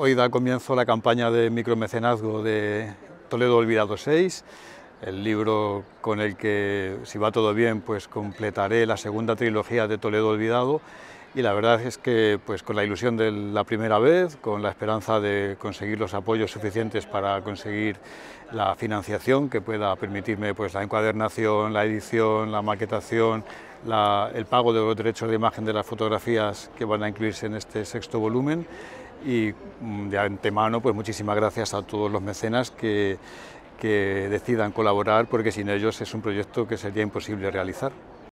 Hoy da comienzo la campaña de micromecenazgo de Toledo Olvidado 6, el libro con el que, si va todo bien, pues completaré la segunda trilogía de Toledo Olvidado y la verdad es que pues con la ilusión de la primera vez, con la esperanza de conseguir los apoyos suficientes para conseguir la financiación que pueda permitirme pues la encuadernación, la edición, la maquetación, el pago de los derechos de imagen de las fotografías que van a incluirse en este sexto volumen y mm, de antemano pues muchísimas gracias a todos los mecenas que, que decidan colaborar porque sin ellos es un proyecto que sería imposible realizar.